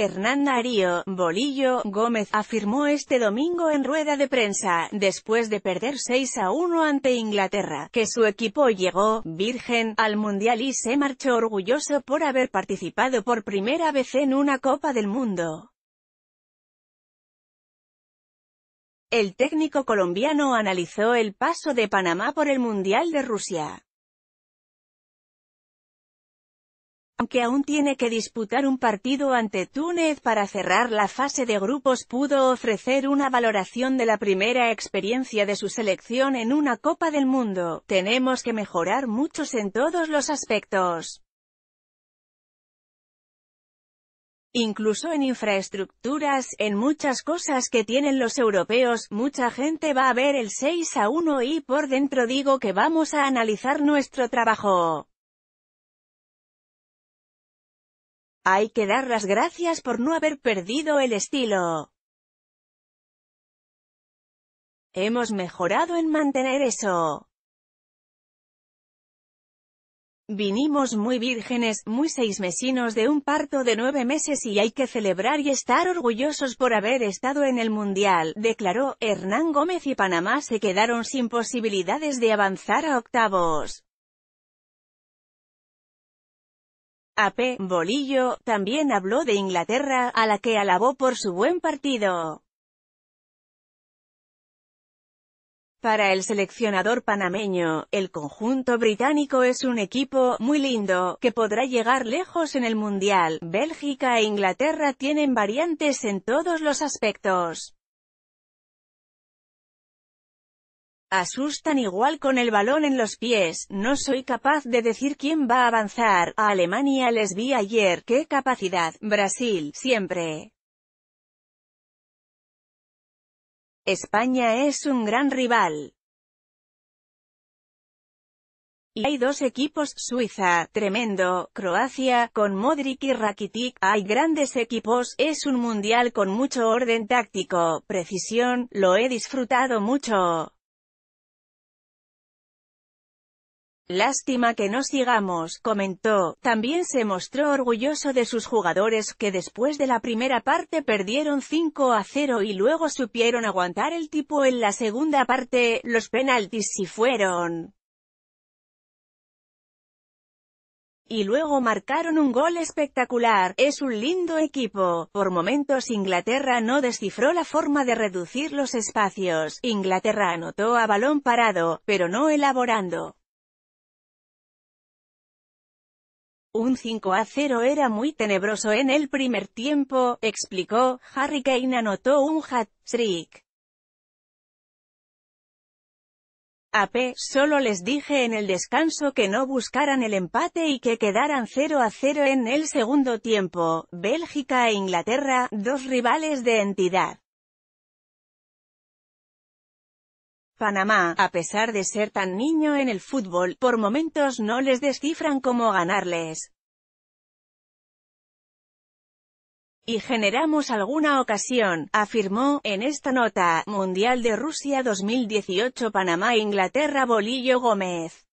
Hernán Darío Bolillo Gómez, afirmó este domingo en rueda de prensa, después de perder 6 a 1 ante Inglaterra, que su equipo llegó, virgen, al Mundial y se marchó orgulloso por haber participado por primera vez en una Copa del Mundo. El técnico colombiano analizó el paso de Panamá por el Mundial de Rusia. aunque aún tiene que disputar un partido ante Túnez para cerrar la fase de grupos pudo ofrecer una valoración de la primera experiencia de su selección en una Copa del Mundo. Tenemos que mejorar muchos en todos los aspectos. Incluso en infraestructuras, en muchas cosas que tienen los europeos, mucha gente va a ver el 6 a 1 y por dentro digo que vamos a analizar nuestro trabajo. Hay que dar las gracias por no haber perdido el estilo. Hemos mejorado en mantener eso. Vinimos muy vírgenes, muy seis mesinos de un parto de nueve meses y hay que celebrar y estar orgullosos por haber estado en el Mundial, declaró. Hernán Gómez y Panamá se quedaron sin posibilidades de avanzar a octavos. AP Bolillo, también habló de Inglaterra, a la que alabó por su buen partido. Para el seleccionador panameño, el conjunto británico es un equipo muy lindo, que podrá llegar lejos en el Mundial. Bélgica e Inglaterra tienen variantes en todos los aspectos. Asustan igual con el balón en los pies, no soy capaz de decir quién va a avanzar, a Alemania les vi ayer, qué capacidad, Brasil, siempre. España es un gran rival. Y hay dos equipos, Suiza, tremendo, Croacia, con Modric y Rakitic, hay grandes equipos, es un mundial con mucho orden táctico, precisión, lo he disfrutado mucho. Lástima que no sigamos, comentó. También se mostró orgulloso de sus jugadores, que después de la primera parte perdieron 5 a 0 y luego supieron aguantar el tipo en la segunda parte, los penaltis si fueron. y luego marcaron un gol espectacular. Es un lindo equipo. Por momentos Inglaterra no descifró la forma de reducir los espacios. Inglaterra anotó a balón parado, pero no elaborando. Un 5 a 0 era muy tenebroso en el primer tiempo, explicó, Harry Kane anotó un hat-trick. AP, solo les dije en el descanso que no buscaran el empate y que quedaran 0 a 0 en el segundo tiempo, Bélgica e Inglaterra, dos rivales de entidad. Panamá, a pesar de ser tan niño en el fútbol, por momentos no les descifran cómo ganarles. Y generamos alguna ocasión, afirmó, en esta nota, Mundial de Rusia 2018 Panamá Inglaterra Bolillo Gómez.